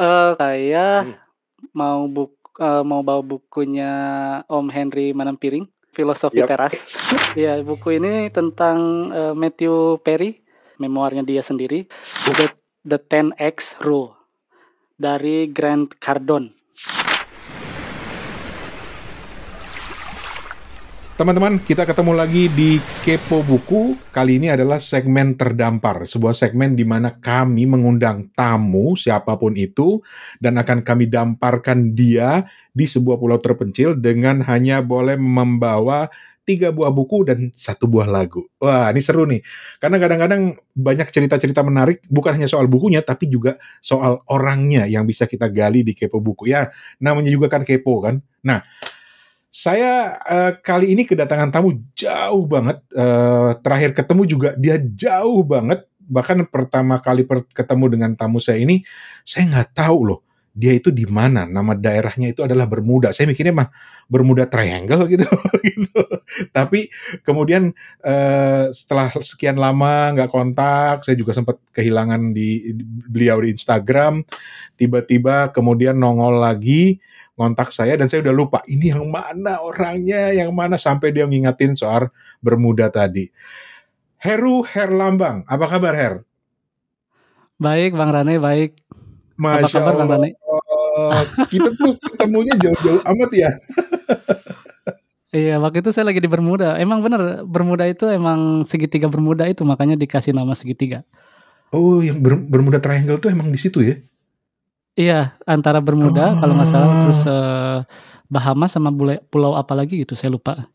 uh, saya hmm. mau buk eee, eh, mau bawa bukunya Om Henry Manampiring, Filosofi yep. Teras. Ya buku ini tentang, eee, eh, Matthew Perry, memoirnya dia sendiri, The The 10X Rule dari Grant Cardone. Teman-teman, kita ketemu lagi di Kepo Buku. Kali ini adalah segmen terdampar, sebuah segmen di mana kami mengundang tamu siapapun itu dan akan kami damparkan dia di sebuah pulau terpencil dengan hanya boleh membawa tiga buah buku dan satu buah lagu. Wah, ini seru nih. Karena kadang-kadang banyak cerita-cerita menarik, bukan hanya soal bukunya, tapi juga soal orangnya yang bisa kita gali di Kepo Buku. Ya, namanya juga kan Kepo kan. Nah, saya uh, kali ini kedatangan tamu jauh banget. Uh, terakhir ketemu juga dia jauh banget. Bahkan pertama kali per ketemu dengan tamu saya ini, saya nggak tahu loh dia itu di mana nama daerahnya itu adalah Bermuda saya mikirnya mah Bermuda Triangle gitu gitu tapi kemudian uh, setelah sekian lama nggak kontak saya juga sempat kehilangan di, di beliau di Instagram tiba-tiba kemudian nongol lagi kontak saya dan saya udah lupa ini yang mana orangnya, yang mana sampai dia ngingatin soal Bermuda tadi. Heru Herlambang, apa kabar Her? Baik Bang Rane, baik. Masya apa kabar Bang Rane? Kita tuh ketemunya jauh-jauh amat ya. Iya, waktu itu saya lagi di Bermuda. Emang bener, Bermuda itu emang segitiga Bermuda itu makanya dikasih nama segitiga. Oh, yang Bermuda Triangle tuh emang di situ ya? Iya, antara Bermuda oh. kalau nggak salah terus uh, Bahama sama bule, pulau apa lagi gitu, saya lupa.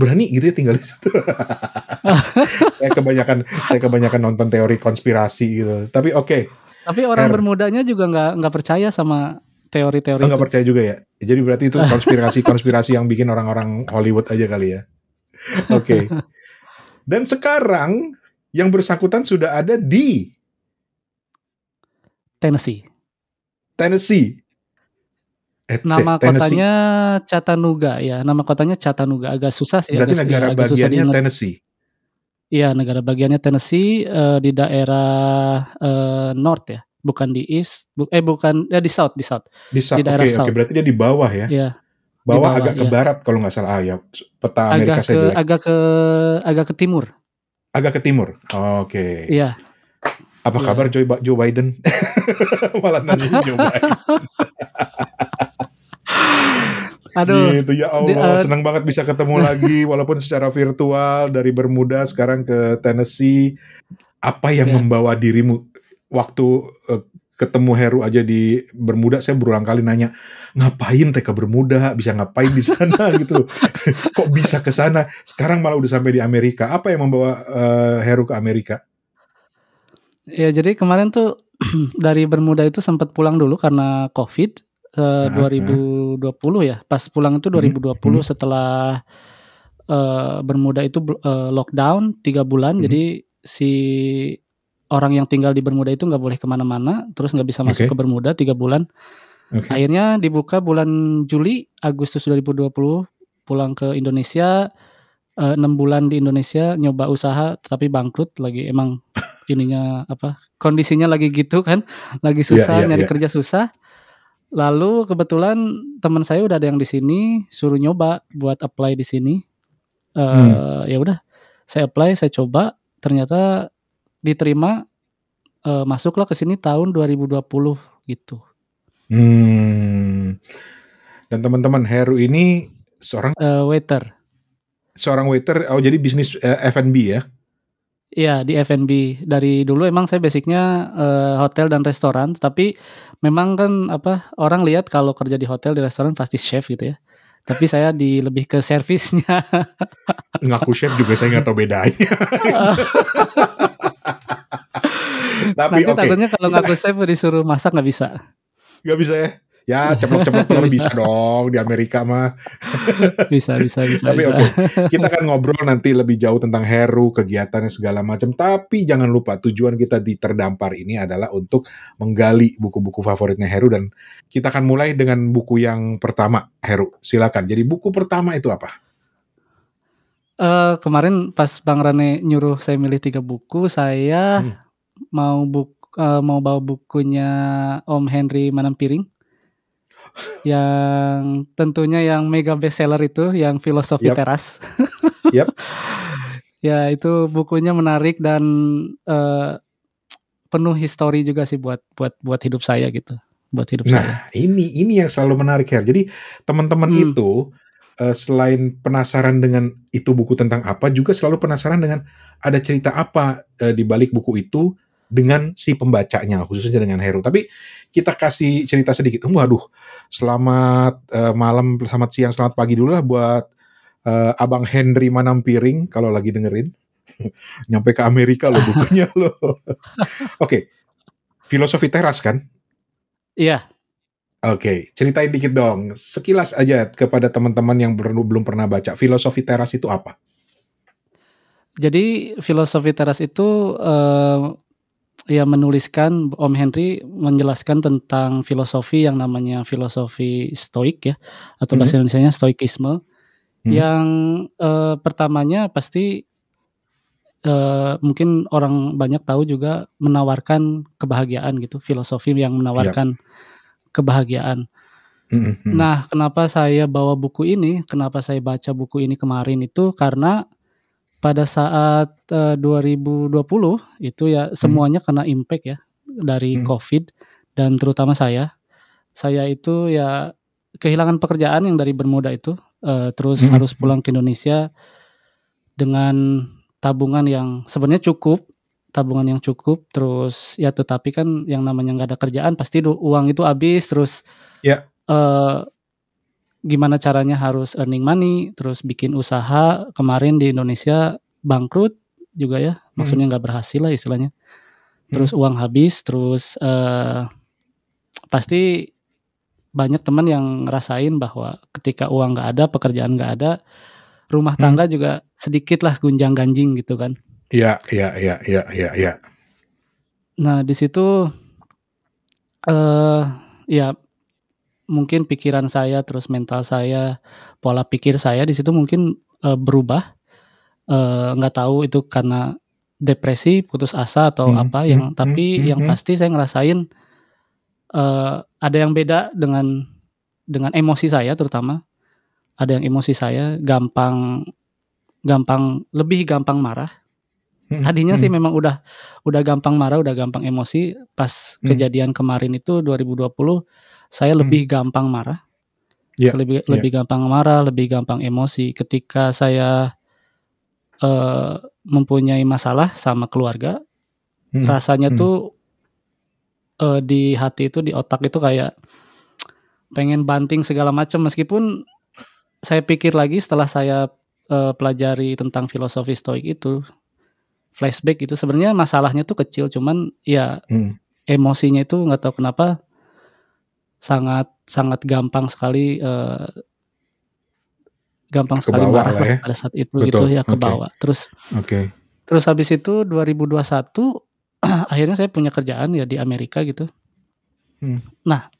Berani gitu ya tinggal di situ. saya kebanyakan saya kebanyakan nonton teori konspirasi gitu. Tapi oke. Okay. Tapi orang R. Bermudanya juga nggak nggak percaya sama teori-teori. Oh, nggak percaya juga ya. Jadi berarti itu konspirasi-konspirasi yang bikin orang-orang Hollywood aja kali ya. Oke. Okay. Dan sekarang yang bersangkutan sudah ada di Tennessee. Tennessee. Eh, nama Tennessee. kotanya Chattanooga ya. Nama kotanya Chattanooga. Agak susah sih. Berarti agak, negara ya, agak bagiannya Tennessee. Iya, negara bagiannya Tennessee uh, di daerah uh, North ya, bukan di East, bu eh bukan ya di South, di South. Di, South, di daerah okay, South. Okay, berarti dia di bawah ya. Iya. Bawah, bawah agak iya. ke barat kalau nggak salah. Ah ya, peta agak Amerika ke, Agak ke agak ke timur. Agak ke timur. Oke. Okay. Iya, apa yeah. kabar Joe, Joe Biden? Malah nanya Joe Biden. Aduh. Gitu ya Allah, uh, senang banget bisa ketemu lagi walaupun secara virtual dari Bermuda sekarang ke Tennessee. Apa yang yeah. membawa dirimu waktu uh, ketemu Heru aja di Bermuda saya berulang kali nanya ngapain teh ke Bermuda bisa ngapain di sana gitu kok bisa ke sana sekarang malah udah sampai di Amerika apa yang membawa uh, Heru ke Amerika Ya jadi kemarin tuh dari Bermuda itu sempat pulang dulu karena COVID eh, uh, 2020 ya. Pas pulang itu 2020 hmm. Mhm. setelah eh, Bermuda itu eh, lockdown tiga bulan. Hmm. Jadi si orang yang tinggal di Bermuda itu nggak boleh kemana-mana, terus nggak bisa masuk okay. ke Bermuda tiga bulan. Okay. Akhirnya dibuka bulan Juli Agustus 2020 pulang ke Indonesia eh, enam bulan di Indonesia nyoba usaha tapi bangkrut lagi emang ininya apa kondisinya lagi gitu kan lagi iya, susah yeah, yeah, nyari yeah. kerja susah lalu kebetulan teman saya udah ada yang di sini suruh nyoba buat apply di sini uh, hmm. ya udah saya apply saya coba ternyata diterima uh, masuklah ke sini tahun 2020 gitu hmm. dan teman-teman Heru ini seorang uh, waiter seorang waiter oh jadi bisnis uh, F&B ya Iya di F&B dari dulu emang saya basicnya uh, hotel dan restoran tapi memang kan apa orang lihat kalau kerja di hotel di restoran pasti chef gitu ya tapi saya di lebih ke servisnya ngaku chef juga saya nggak tahu bedanya tapi nanti okay. takutnya kalau ngaku chef disuruh masak nggak bisa nggak bisa ya Ya ceplok-ceplok telur bisa. bisa dong di Amerika mah. bisa bisa bisa. Tapi oke, okay, kita akan ngobrol nanti lebih jauh tentang Heru, kegiatannya segala macam. Tapi jangan lupa tujuan kita di terdampar ini adalah untuk menggali buku-buku favoritnya Heru dan kita akan mulai dengan buku yang pertama Heru. Silakan. Jadi buku pertama itu apa? Uh, kemarin pas Bang Rane nyuruh saya milih tiga buku, saya hmm. mau buku uh, eh, mau bawa bukunya Om Henry Manampiring yang tentunya yang mega bestseller itu yang filosofi yep. teras. yep. Ya itu bukunya menarik dan uh, penuh histori juga sih buat buat buat hidup saya gitu, buat hidup nah, saya. Nah ini ini yang selalu menarik ya. Jadi teman-teman hmm. itu uh, selain penasaran dengan itu buku tentang apa, juga selalu penasaran dengan ada cerita apa uh, di balik buku itu dengan si pembacanya khususnya dengan Heru. Tapi kita kasih cerita sedikit. Waduh, selamat uh, malam, selamat siang, selamat pagi dulu lah buat uh, Abang Henry Manampiring kalau lagi dengerin. Nyampe ke Amerika loh bukunya loh. Oke. Okay. Filosofi teras kan? Iya. Oke, okay. ceritain dikit dong. Sekilas aja kepada teman-teman yang belum pernah baca. Filosofi teras itu apa? Jadi filosofi teras itu uh, Ya menuliskan Om Henry menjelaskan tentang filosofi yang namanya filosofi Stoik ya atau bahasa -hmm. indonesia Stoikisme -hmm. yang eh, pertamanya pasti uh, mungkin orang banyak tahu juga menawarkan kebahagiaan gitu filosofi yang menawarkan yep. Iya. kebahagiaan. Mm -hmm. Nah, kenapa saya bawa buku ini? Kenapa saya baca buku ini kemarin itu karena pada saat eh, uh, 2020 itu ya hmm. semuanya kena impact ya dari hmm. COVID dan terutama saya. Saya itu ya kehilangan pekerjaan yang dari Bermuda itu uh, terus hmm. harus pulang ke Indonesia dengan tabungan yang sebenarnya cukup, tabungan yang cukup terus ya tetapi kan yang namanya nggak ada kerjaan pasti uang itu habis terus ya yeah. uh, gimana caranya harus earning money, terus bikin usaha. Kemarin di Indonesia bangkrut juga ya, maksudnya hmm. nggak hmm. berhasil lah istilahnya. Hmm. Terus hmm. uang habis, terus uh, pasti banyak teman yang ngerasain bahwa ketika uang nggak ada, pekerjaan nggak ada, rumah hmm. tangga hmm. juga sedikit lah gunjang ganjing gitu kan. Iya, iya, iya, iya, iya, ya Nah di situ, uh, ya mungkin pikiran saya terus mental saya pola pikir saya di situ mungkin uh, berubah eh, nggak uh, tahu itu karena depresi putus asa atau hmm, apa hmm, yang hmm, tapi hmm, yang hmm. pasti saya ngerasain uh, ada yang beda dengan dengan emosi saya terutama ada yang emosi saya gampang gampang lebih gampang marah hmm, tadinya hmm. sih memang udah udah gampang marah udah gampang emosi pas hmm. kejadian kemarin itu 2020 Hmm. Iya, saya lebih hmm. gampang marah. Yeah. lebih yeah. lebih gampang marah, lebih gampang emosi ketika saya uh, mempunyai masalah sama keluarga. Hmm. Rasanya hmm. tuh uh, di hati itu di otak itu kayak pengen banting segala macam meskipun saya pikir lagi setelah saya uh, pelajari tentang filosofi stoik itu flashback itu sebenarnya masalahnya tuh kecil cuman ya hmm. emosinya itu nggak tahu kenapa sangat sangat gampang sekali uh, gampang sekali marah ya. pada saat itu Betul. gitu ya ke bawah. Okay. Terus okay. Terus habis itu 2021 akhirnya saya punya kerjaan ya di Amerika gitu. Hmm. Nah,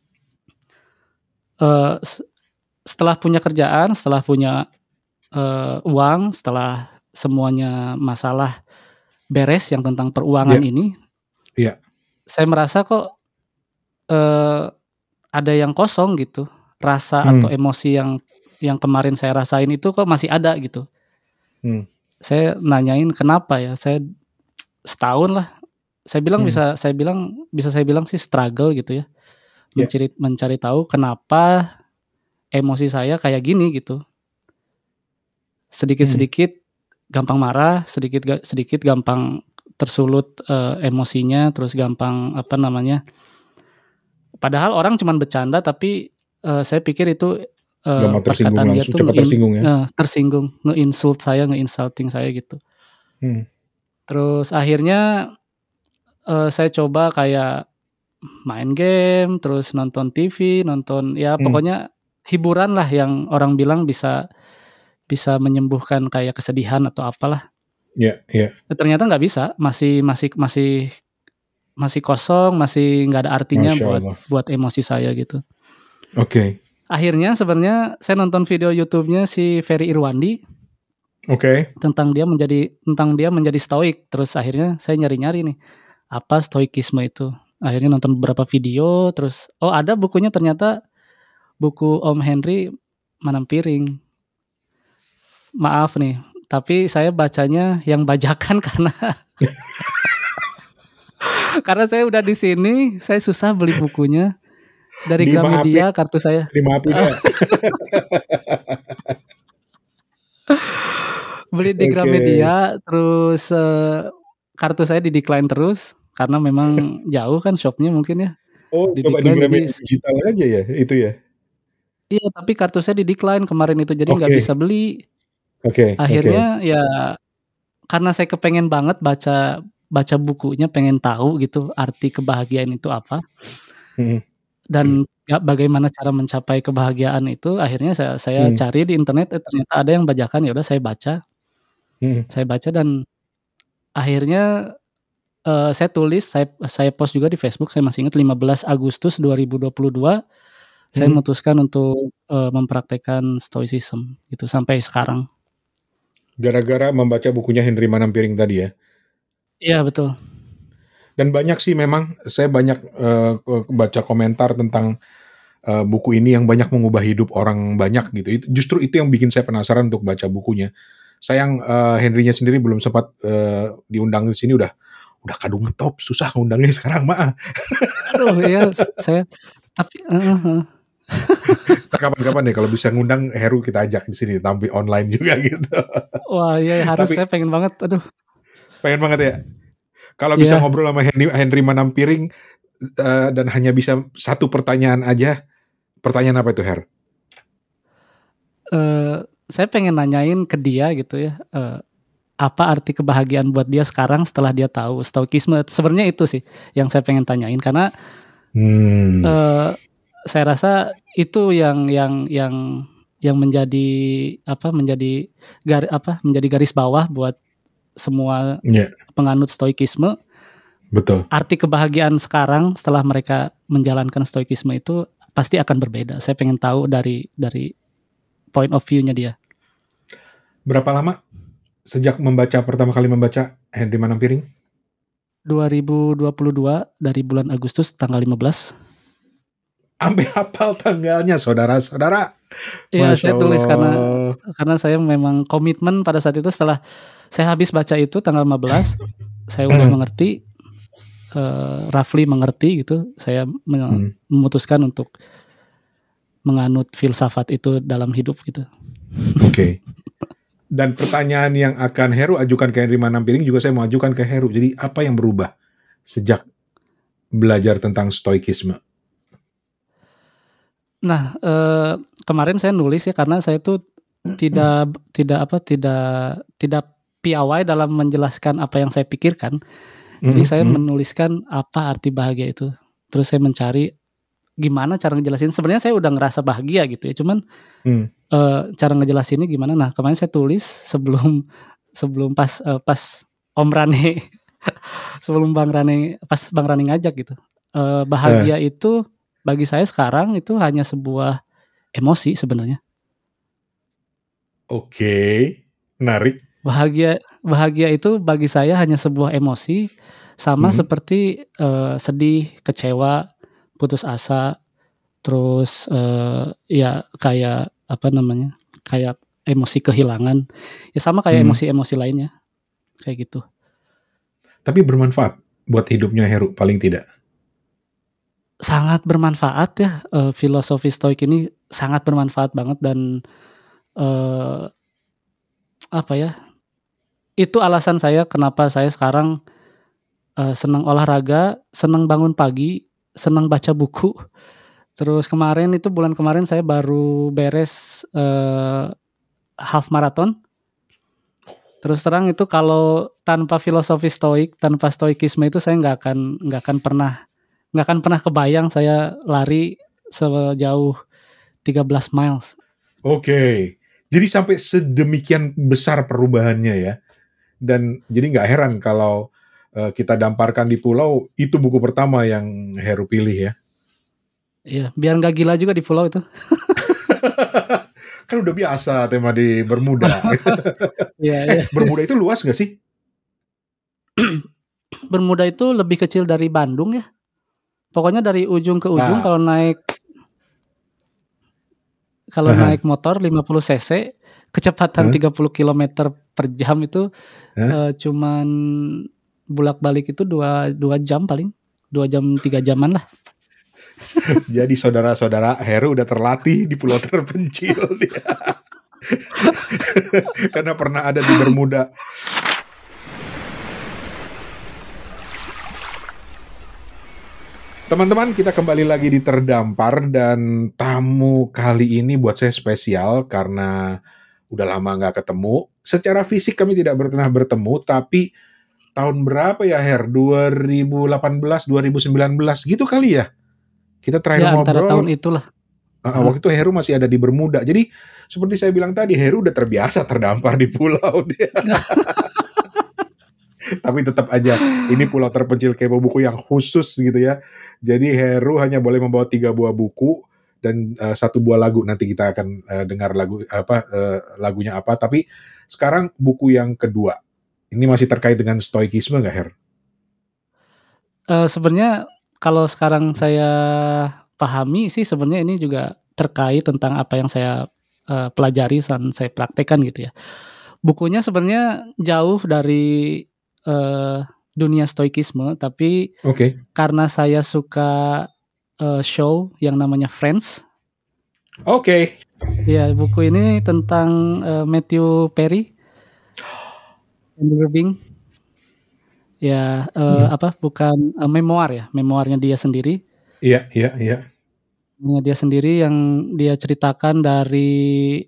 uh, setelah punya kerjaan, setelah punya uh, uang, setelah semuanya masalah beres yang tentang peruangan yeah. ini, yeah. saya merasa kok uh, ada yang kosong gitu rasa hmm. atau emosi yang yang kemarin saya rasain itu kok masih ada gitu hmm. saya nanyain kenapa ya saya setahun lah saya bilang hmm. bisa saya bilang bisa saya bilang sih struggle gitu ya, ya. mencari yeah. mencari tahu kenapa emosi saya kayak gini gitu sedikit sedikit hmm. gampang marah sedikit sedikit gampang tersulut uh, emosinya terus gampang apa namanya padahal orang cuman bercanda tapi uh, saya pikir itu uh, eh, Gak perkataan dia tuh tersinggung ya. Uh, tersinggung, ngeinsult saya, ngeinsulting saya gitu. Hmm. Terus akhirnya uh, saya coba kayak main game, terus nonton TV, nonton ya hmm. pokoknya hiburan lah yang orang bilang bisa bisa menyembuhkan kayak kesedihan atau apalah. Iya, yeah, iya. Yeah. Ternyata nggak bisa, masih masih masih masih kosong, masih nggak ada artinya buat buat emosi saya gitu. Oke. Okay. Akhirnya sebenarnya saya nonton video YouTube-nya si Ferry Irwandi. Oke. Okay. Tentang dia menjadi tentang dia menjadi stoik. Terus akhirnya saya nyari-nyari nih apa stoikisme itu. Akhirnya nonton beberapa video. Terus oh ada bukunya ternyata buku Om Henry Manampiring. Maaf nih, tapi saya bacanya yang bajakan karena Karena saya udah di sini, saya susah beli bukunya dari Gramedia kartu saya. ya. beli di okay. Gramedia terus uh, kartu saya di decline terus karena memang jauh kan shopnya mungkin ya. Oh, di coba di Gramedia digital aja ya itu ya. Iya, tapi kartu saya di decline kemarin itu jadi nggak okay. bisa beli. Oke. Okay. Akhirnya okay. ya karena saya kepengen banget baca baca bukunya pengen tahu gitu arti kebahagiaan itu apa hmm. dan ya, bagaimana cara mencapai kebahagiaan itu akhirnya saya saya hmm. cari di internet eh, ternyata ada yang bajakan ya udah saya baca hmm. saya baca dan akhirnya uh, saya tulis saya saya post juga di Facebook saya masih ingat 15 Agustus 2022 saya hmm. memutuskan untuk uh, mempraktekkan stoicism gitu sampai sekarang. Gara-gara membaca bukunya Henry Manampiring tadi ya. Iya betul. Dan banyak sih memang saya banyak uh, baca komentar tentang uh, buku ini yang banyak mengubah hidup orang banyak gitu. justru itu yang bikin saya penasaran untuk baca bukunya. Sayang uh, Henrynya sendiri belum sempat uh, diundang di sini udah udah kadung top susah ngundangnya sekarang ma. Aduh ya saya tapi uh, uh. kapan-kapan deh kalau bisa ngundang Heru kita ajak di sini tampil online juga gitu. Wah iya harus tapi, saya pengen banget aduh pengen banget ya kalau yeah. bisa iya. ngobrol sama Henry Henry Manampiring uh, eh, dan hanya bisa satu pertanyaan aja pertanyaan apa itu Her? Uh, saya pengen nanyain ke dia gitu ya uh, apa arti kebahagiaan buat dia sekarang setelah dia tahu stoikisme sebenarnya itu sih yang saya pengen tanyain karena hmm. uh, saya rasa itu yang yang yang yang menjadi apa menjadi gar, apa menjadi garis bawah buat semua yeah. penganut stoikisme. Betul. Arti kebahagiaan sekarang setelah mereka menjalankan stoikisme itu pasti akan berbeda. Saya pengen tahu dari dari point of view-nya dia. Berapa lama sejak membaca pertama kali membaca Henry Manampiring? 2022 dari bulan Agustus tanggal 15 Ambil hafal tanggalnya saudara-saudara. Iya, saya tulis karena karena saya memang komitmen pada saat itu setelah saya habis baca itu tanggal 15, saya udah hmm. mengerti uh, eh, roughly mengerti gitu. Saya hmm. memutuskan untuk menganut filsafat itu dalam hidup gitu. Oke. Okay. Dan pertanyaan yang akan Heru ajukan ke Henry Manampiring juga saya mau ajukan ke Heru. Jadi apa yang berubah sejak belajar tentang stoikisme? Nah, eh, kemarin saya nulis ya karena saya tuh tidak tidak apa tidak tidak piawai dalam menjelaskan apa yang saya pikirkan. Jadi mm-hmm. saya hmm. menuliskan apa arti bahagia itu. Terus saya mencari gimana cara ngejelasin. Sebenarnya saya udah ngerasa bahagia gitu ya. Cuman mm. uh, cara ngejelasinnya gimana? Nah kemarin saya tulis sebelum sebelum pas uh, pas Om Rani sebelum Bang Rani pas Bang Rani ngajak gitu. Uh, bahagia eh. itu bagi saya sekarang itu hanya sebuah emosi sebenarnya. Oke, okay. menarik. Bahagia bahagia itu bagi saya hanya sebuah emosi sama hmm. seperti uh, sedih, kecewa, putus asa, terus uh, ya kayak apa namanya? kayak emosi kehilangan. Ya sama kayak mhm. emosi-emosi hmm. lainnya. Kayak gitu. Tapi bermanfaat buat hidupnya Heru paling tidak. Sangat bermanfaat ya uh, filosofi stoik ini sangat bermanfaat banget dan uh, apa ya itu alasan saya kenapa saya sekarang uh, senang olahraga, senang bangun pagi, senang baca buku. Terus kemarin itu bulan kemarin saya baru beres uh, half marathon. Terus terang itu kalau tanpa filosofi stoik, tanpa stoikisme itu saya nggak akan nggak akan pernah nggak akan pernah kebayang saya lari sejauh 13 miles. Oke. Okay. Jadi sampai sedemikian besar perubahannya ya dan jadi nggak heran kalau uh, kita damparkan di pulau itu buku pertama yang Heru pilih ya. Iya, biar nggak gila juga di pulau itu. kan udah biasa tema di Bermuda. Iya, iya. Eh, Bermuda itu luas nggak sih? Bermuda itu lebih kecil dari Bandung ya. Pokoknya dari ujung ke ujung nah. kalau naik kalau uh -huh. naik motor 50 cc kecepatan huh? 30 km per jam itu huh? uh, eh, cuman bulak balik itu dua dua jam paling dua jam tiga jaman lah. Jadi saudara-saudara Heru udah terlatih di pulau terpencil dia. Karena pernah ada di Bermuda. Teman-teman, kita kembali lagi di Terdampar dan tamu kali ini buat saya spesial karena udah lama nggak ketemu. Secara fisik kami tidak pernah bertemu, tapi tahun berapa ya Her? 2018, 2019 gitu kali ya? Kita terakhir ya, ngobrol. tahun itulah. Uh, waktu itu Heru masih ada di Bermuda. Jadi seperti saya bilang tadi, Heru udah terbiasa terdampar di pulau dia. Tapi tetap aja, ini pulau terpencil kayak buku yang khusus gitu ya. Jadi Heru hanya boleh membawa tiga buah buku dan uh, satu buah lagu nanti kita akan uh, dengar lagu apa uh, lagunya apa tapi sekarang buku yang kedua ini masih terkait dengan stoikisme gak Her? Uh, sebenarnya kalau sekarang saya pahami sih sebenarnya ini juga terkait tentang apa yang saya uh, pelajari dan saya praktekkan gitu ya. Bukunya sebenarnya jauh dari uh, dunia stoikisme tapi okay. karena saya suka uh, show yang namanya Friends. Oke. Okay. Ya, buku ini tentang uh, Matthew Perry. Irving. Ya, uh, hmm. apa bukan uh, memoir ya, memoirnya dia sendiri. Iya, iya, iya. Dia sendiri yang dia ceritakan dari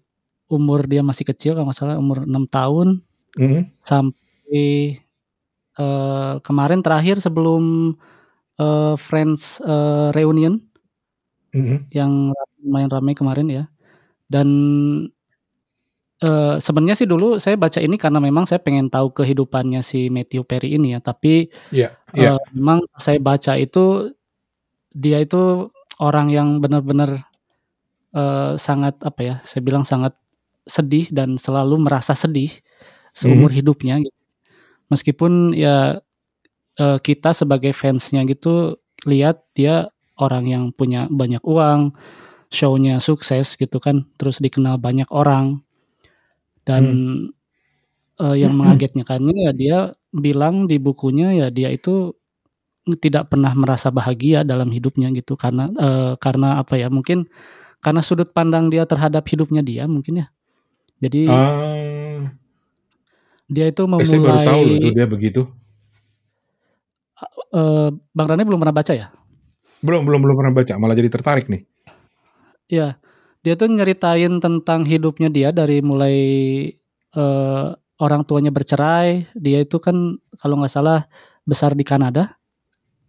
umur dia masih kecil kalau masalah umur 6 tahun -hmm. sampai uh, kemarin terakhir sebelum uh, Friends uh, reunion mm-hmm. yang main ramai kemarin ya. Dan uh, sebenarnya sih dulu saya baca ini karena memang saya pengen tahu kehidupannya si Matthew Perry ini ya. Tapi yeah, yeah. Uh, memang saya baca itu dia itu orang yang benar-benar uh, sangat apa ya? Saya bilang sangat sedih dan selalu merasa sedih seumur hmm. hidupnya. Meskipun ya uh, kita sebagai fansnya gitu lihat dia orang yang punya banyak uang, shownya sukses gitu kan, terus dikenal banyak orang dan hmm. uh, yang mengagetkannya ya dia bilang di bukunya ya dia itu tidak pernah merasa bahagia dalam hidupnya gitu karena uh, karena apa ya mungkin karena sudut pandang dia terhadap hidupnya dia mungkin ya jadi uh, dia itu memulai baru tahu loh, itu dia begitu Eh, Bang Rane belum pernah baca ya? Belum, belum, belum pernah baca. Malah jadi tertarik nih. Iya. Dia tuh nyeritain tentang hidupnya dia dari mulai uh, orang tuanya bercerai. Dia itu kan kalau nggak salah besar di Kanada.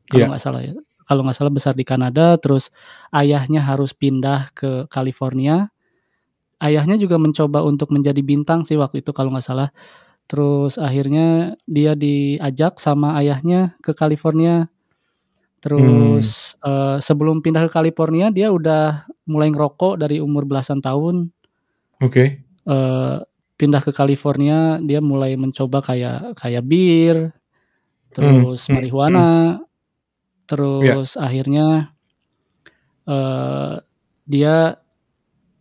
Kalau iya. nggak salah ya. Kalau nggak salah besar di Kanada. Terus ayahnya harus pindah ke California. Ayahnya juga mencoba untuk menjadi bintang sih waktu itu kalau nggak salah Terus akhirnya dia diajak sama ayahnya ke California. Terus hmm. uh, sebelum pindah ke California dia udah mulai ngerokok dari umur belasan tahun. Oke. Okay. Uh, eh, pindah ke California dia mulai mencoba kayak kayak bir, terus hmm. marihuana, hmm. Ya. terus yeah. akhirnya uh, dia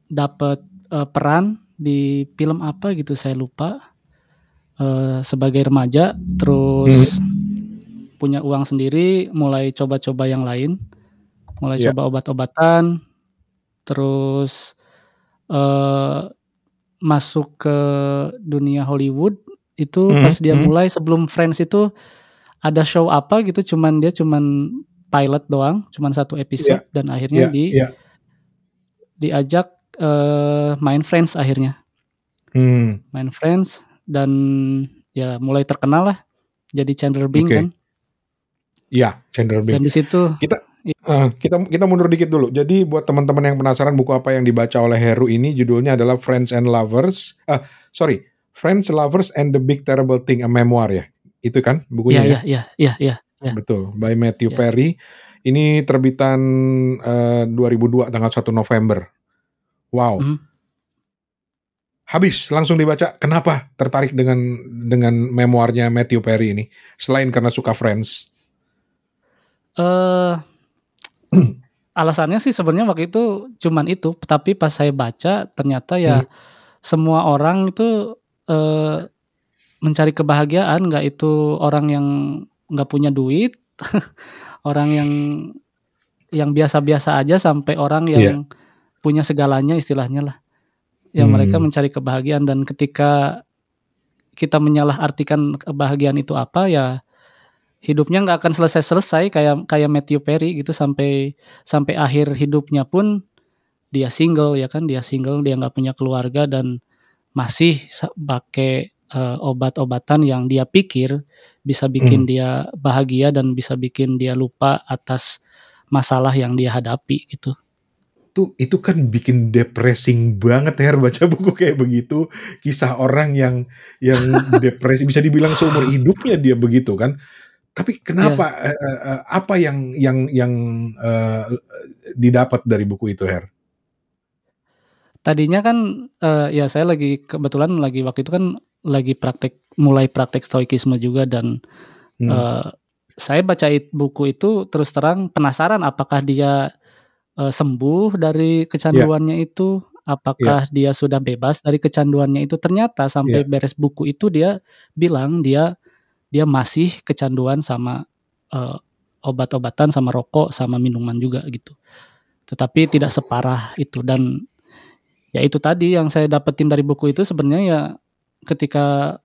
dapat uh, peran di film apa gitu saya lupa Eh, sebagai remaja terus hmm. punya uang sendiri mulai coba-coba yang lain mulai yeah. coba obat-obatan terus uh, masuk ke dunia Hollywood itu hmm. pas dia hmm. mulai sebelum Friends itu ada show apa gitu cuman dia cuman pilot doang cuman satu episode yeah. dan akhirnya yeah. di yeah. diajak uh, main Friends akhirnya hmm. main Friends dan ya mulai terkenal lah jadi Chandler Bing okay. kan. Iya, Chandler Bing. Dan di situ kita uh, kita kita mundur dikit dulu. Jadi buat teman-teman yang penasaran buku apa yang dibaca oleh Heru ini judulnya adalah Friends and Lovers. Uh, sorry, Friends, Lovers and the Big Terrible Thing, a memoir ya. Itu kan bukunya iya, ya. Iya, iya, iya, iya, iya. Betul, by Matthew yeah. Perry. Ini terbitan uh, eh, 2002 tanggal 1 November. Wow. Mm -hmm habis langsung dibaca. Kenapa tertarik dengan dengan memoirnya Matthew Perry ini? Selain karena suka Friends. Eh uh, alasannya sih sebenarnya waktu itu cuman itu, tapi pas saya baca ternyata ya hmm. semua orang itu uh, mencari kebahagiaan, nggak itu orang yang nggak punya duit, orang yang yang biasa-biasa aja sampai orang yang yeah. punya segalanya istilahnya lah ya hmm. mereka mencari kebahagiaan dan ketika kita menyalahartikan kebahagiaan itu apa ya hidupnya nggak akan selesai-selesai kayak kayak Matthew Perry gitu sampai sampai akhir hidupnya pun dia single ya kan dia single dia nggak punya keluarga dan masih pakai uh, obat-obatan yang dia pikir bisa bikin hmm. dia bahagia dan bisa bikin dia lupa atas masalah yang dia hadapi gitu tuh itu kan bikin depressing banget ya baca buku kayak begitu kisah orang yang yang depresi bisa dibilang seumur hidupnya dia begitu kan tapi kenapa yeah. Iya. uh, eh, uh, eh, apa yang yang yang uh, didapat dari buku itu Her tadinya kan uh, ya saya lagi kebetulan lagi waktu itu kan lagi praktek mulai praktek stoikisme juga dan hmm. uh, saya baca buku itu terus terang penasaran apakah dia uh, sembuh dari kecanduannya yeah. itu apakah yeah. dia sudah bebas dari kecanduannya itu ternyata sampai yeah. beres buku itu dia bilang dia dia masih kecanduan sama uh, obat-obatan sama rokok sama minuman juga gitu tetapi tidak separah itu dan ya itu tadi yang saya dapetin dari buku itu sebenarnya ya ketika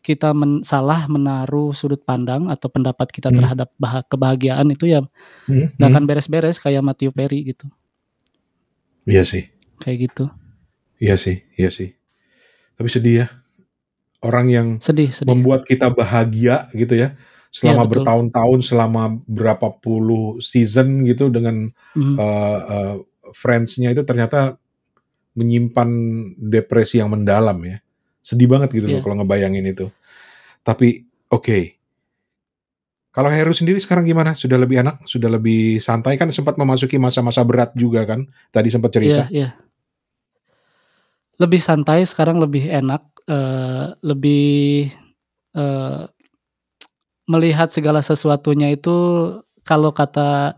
kita men, salah menaruh sudut pandang atau pendapat kita hmm. terhadap bah, kebahagiaan itu ya hmm, hmm. akan beres-beres kayak Matthew Perry gitu. Iya sih. Kayak gitu. Iya sih, iya sih. Tapi sedih ya. Orang yang sedih, sedih. membuat kita bahagia gitu ya. Selama ya, bertahun-tahun, selama berapa puluh season gitu dengan hmm. uh, eh, uh, eh, friends itu ternyata menyimpan depresi yang mendalam ya. Sedih banget gitu yeah. loh iya. kalau ngebayangin itu. Tapi oke. Okay. Kalau Heru sendiri sekarang gimana? Sudah lebih enak, sudah lebih santai kan sempat memasuki masa-masa berat juga kan? Tadi sempat cerita. Iya, yeah, yeah. Lebih santai sekarang lebih enak, uh, lebih uh, melihat segala sesuatunya itu kalau kata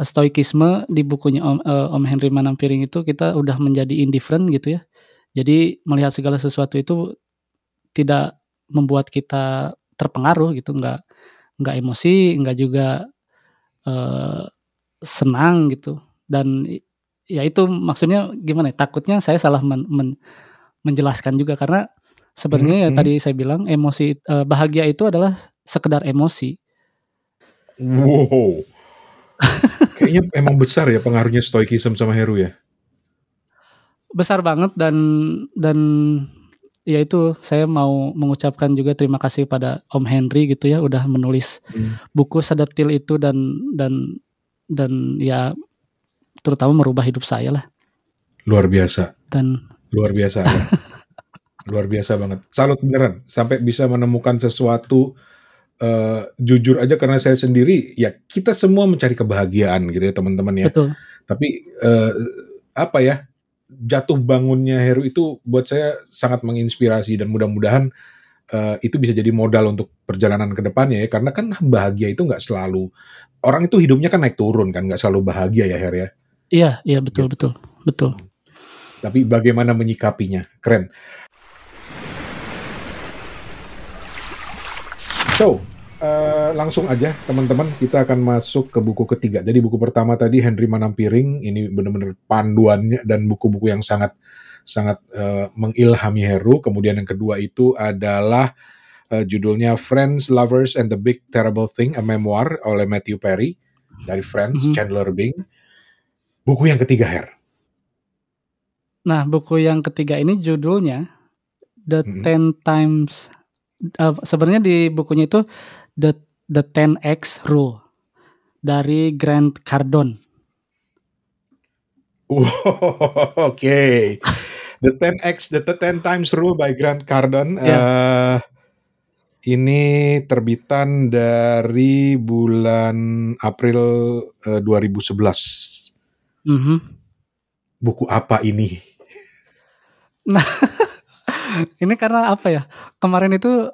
stoikisme di bukunya Om, uh, Om Henry Manampiring itu kita udah menjadi indifferent gitu ya. Jadi melihat segala sesuatu itu tidak membuat kita terpengaruh gitu, nggak nggak emosi, nggak juga eh, senang gitu. Dan ya itu maksudnya gimana? Ya, takutnya saya salah men, men, menjelaskan juga karena sebenarnya -hmm. ya mhm, tadi mhm. saya bilang emosi eh, bahagia itu adalah sekedar emosi. Wow. Kayaknya emang besar ya pengaruhnya stoikisme sama Heru ya besar banget dan dan ya itu saya mau mengucapkan juga terima kasih pada Om Henry gitu ya udah menulis hmm. buku sedetil itu dan dan dan ya terutama merubah hidup saya lah. Luar biasa. Dan luar biasa. ya. luar biasa banget. Salut beneran sampai bisa menemukan sesuatu uh, jujur aja karena saya sendiri ya kita semua mencari kebahagiaan gitu ya teman-teman ya. Betul. Tapi uh, apa ya? jatuh bangunnya Heru itu buat saya sangat menginspirasi dan mudah-mudahan uh, itu bisa jadi modal untuk perjalanan ke depannya ya karena kan bahagia itu nggak selalu orang itu hidupnya kan naik turun kan nggak selalu bahagia ya Her ya. Iya, iya betul gitu. betul betul. Tapi bagaimana menyikapinya? Keren. So, uh, langsung aja teman-teman kita akan masuk ke buku ketiga. Jadi buku pertama tadi Henry Manampiring ini benar-benar panduannya dan buku-buku yang sangat sangat uh, mengilhami Heru. Kemudian yang kedua itu adalah uh, judulnya Friends, Lovers and the Big Terrible Thing, a memoir oleh Matthew Perry dari Friends, mm -hmm. Chandler Bing. Buku yang ketiga Her. Nah, buku yang ketiga ini judulnya The mm -hmm. Ten Times. Uh, sebenarnya di bukunya itu The The 10X Rule dari Grant Cardone. Wow, oke. Okay. The 10X, the 10 times rule by Grant Cardone. Yeah. Ya. Uh, ini terbitan dari bulan April uh, 2011. Mm -hmm. Buku apa ini? Nah, ini karena apa ya? Kemarin itu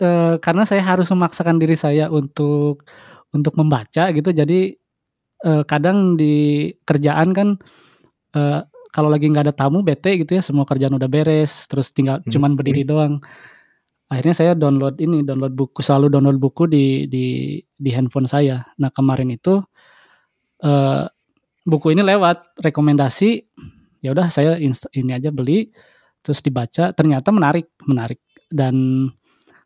e, karena saya harus memaksakan diri saya untuk untuk membaca gitu jadi e, kadang di kerjaan kan e, kalau lagi nggak ada tamu bete gitu ya semua kerjaan udah beres terus tinggal hmm. cuman berdiri hmm. doang akhirnya saya download ini download buku selalu download buku di di di handphone saya nah kemarin itu e, buku ini lewat rekomendasi ya udah saya ini aja beli terus dibaca ternyata menarik menarik dan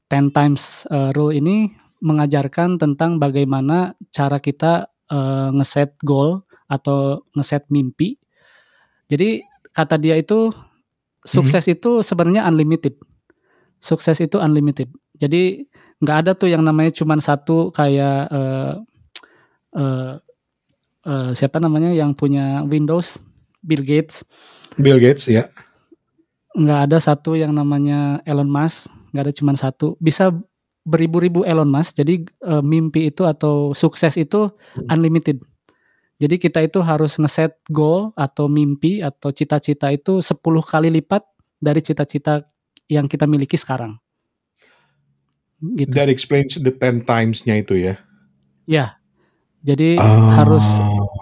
10 times uh, rule ini mengajarkan tentang bagaimana cara kita uh, ngeset goal atau ngeset mimpi. Jadi kata dia itu sukses mm -hmm. itu sebenarnya unlimited. Sukses itu unlimited. Jadi nggak ada tuh yang namanya cuma satu kayak uh, uh, uh, siapa namanya yang punya Windows Bill Gates. Bill Gates ya. Yeah. Nggak ada satu yang namanya Elon Musk nggak ada cuma satu bisa beribu-ribu Elon Musk jadi uh, mimpi itu atau sukses itu hmm. unlimited jadi kita itu harus ngeset goal atau mimpi atau cita-cita itu 10 kali lipat dari cita-cita yang kita miliki sekarang gitu. That explains the 10 times-nya itu ya. Ya. Jadi oh. harus